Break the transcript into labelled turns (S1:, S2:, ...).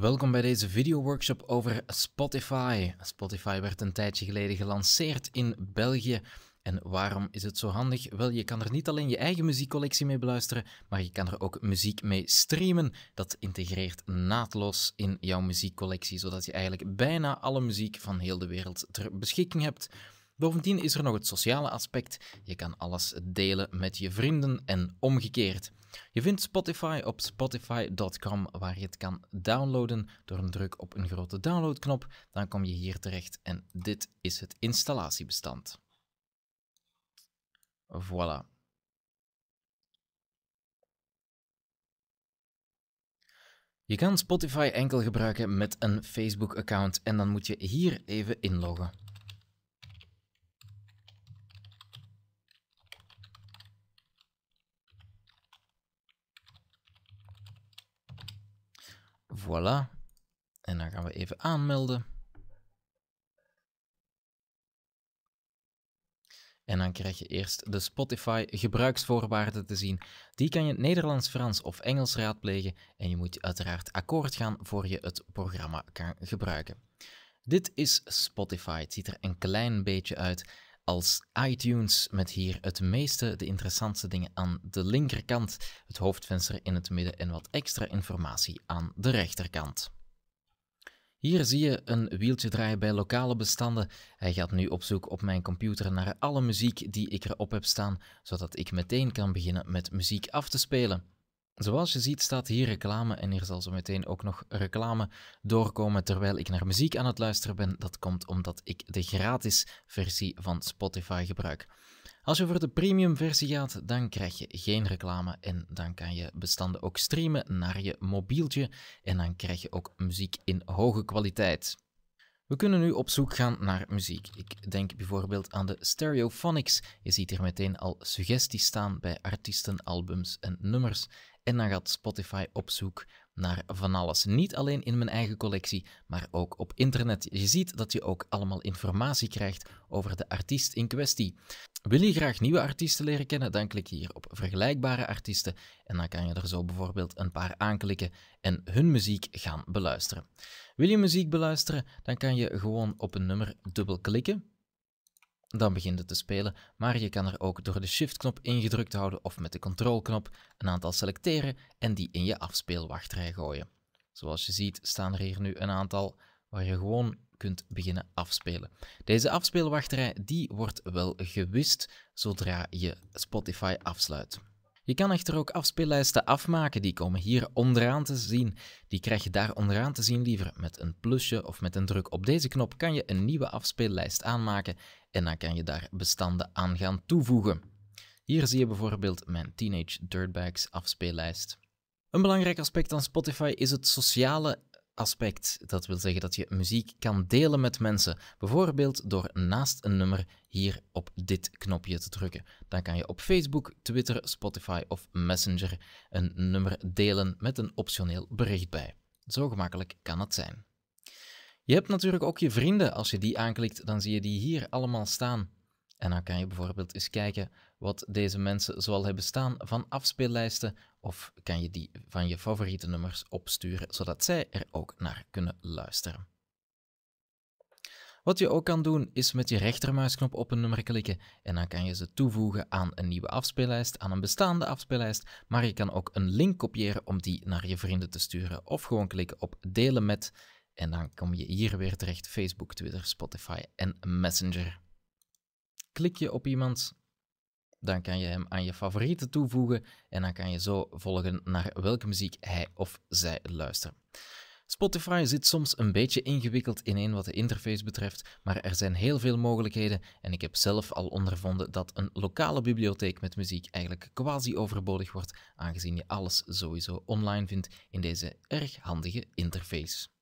S1: Welkom bij deze video-workshop over Spotify. Spotify werd een tijdje geleden gelanceerd in België. En waarom is het zo handig? Wel, je kan er niet alleen je eigen muziekcollectie mee beluisteren, maar je kan er ook muziek mee streamen. Dat integreert naadloos in jouw muziekcollectie, zodat je eigenlijk bijna alle muziek van heel de wereld ter beschikking hebt. Bovendien is er nog het sociale aspect. Je kan alles delen met je vrienden en omgekeerd. Je vindt Spotify op spotify.com waar je het kan downloaden door een druk op een grote downloadknop. Dan kom je hier terecht en dit is het installatiebestand. Voilà. Je kan Spotify enkel gebruiken met een Facebook-account en dan moet je hier even inloggen. Voilà. En dan gaan we even aanmelden. En dan krijg je eerst de Spotify gebruiksvoorwaarden te zien. Die kan je Nederlands, Frans of Engels raadplegen en je moet uiteraard akkoord gaan voor je het programma kan gebruiken. Dit is Spotify. Het ziet er een klein beetje uit als iTunes met hier het meeste de interessantste dingen aan de linkerkant, het hoofdvenster in het midden en wat extra informatie aan de rechterkant. Hier zie je een wieltje draaien bij lokale bestanden. Hij gaat nu op zoek op mijn computer naar alle muziek die ik erop heb staan, zodat ik meteen kan beginnen met muziek af te spelen. Zoals je ziet staat hier reclame en hier zal zo meteen ook nog reclame doorkomen terwijl ik naar muziek aan het luisteren ben. Dat komt omdat ik de gratis versie van Spotify gebruik. Als je voor de premium versie gaat, dan krijg je geen reclame en dan kan je bestanden ook streamen naar je mobieltje en dan krijg je ook muziek in hoge kwaliteit. We kunnen nu op zoek gaan naar muziek. Ik denk bijvoorbeeld aan de Stereophonics. Je ziet hier meteen al suggesties staan bij artiesten, albums en nummers. En dan gaat Spotify op zoek naar van alles. Niet alleen in mijn eigen collectie, maar ook op internet. Je ziet dat je ook allemaal informatie krijgt over de artiest in kwestie. Wil je graag nieuwe artiesten leren kennen? Dan klik je hier op vergelijkbare artiesten en dan kan je er zo bijvoorbeeld een paar aanklikken en hun muziek gaan beluisteren. Wil je muziek beluisteren? Dan kan je gewoon op een nummer dubbel klikken dan begint het te spelen, maar je kan er ook door de Shift-knop ingedrukt houden of met de Control-knop een aantal selecteren en die in je afspeelwachtrij gooien. Zoals je ziet staan er hier nu een aantal waar je gewoon kunt beginnen afspelen. Deze afspeelwachterij die wordt wel gewist zodra je Spotify afsluit. Je kan echter ook afspeellijsten afmaken, die komen hier onderaan te zien. Die krijg je daar onderaan te zien liever. Met een plusje of met een druk op deze knop kan je een nieuwe afspeellijst aanmaken en dan kan je daar bestanden aan gaan toevoegen. Hier zie je bijvoorbeeld mijn Teenage Dirtbags afspeellijst. Een belangrijk aspect aan Spotify is het sociale aspect. Dat wil zeggen dat je muziek kan delen met mensen. Bijvoorbeeld door naast een nummer hier op dit knopje te drukken. Dan kan je op Facebook, Twitter, Spotify of Messenger een nummer delen met een optioneel bericht bij. Zo gemakkelijk kan het zijn. Je hebt natuurlijk ook je vrienden. Als je die aanklikt, dan zie je die hier allemaal staan. En dan kan je bijvoorbeeld eens kijken wat deze mensen zoal hebben staan van afspeellijsten. Of kan je die van je favoriete nummers opsturen, zodat zij er ook naar kunnen luisteren. Wat je ook kan doen is met je rechtermuisknop op een nummer klikken en dan kan je ze toevoegen aan een nieuwe afspeellijst, aan een bestaande afspeellijst, maar je kan ook een link kopiëren om die naar je vrienden te sturen of gewoon klikken op delen met en dan kom je hier weer terecht Facebook, Twitter, Spotify en Messenger. Klik je op iemand, dan kan je hem aan je favorieten toevoegen en dan kan je zo volgen naar welke muziek hij of zij luistert. Spotify zit soms een beetje ingewikkeld in ineen wat de interface betreft, maar er zijn heel veel mogelijkheden en ik heb zelf al ondervonden dat een lokale bibliotheek met muziek eigenlijk quasi overbodig wordt, aangezien je alles sowieso online vindt in deze erg handige interface.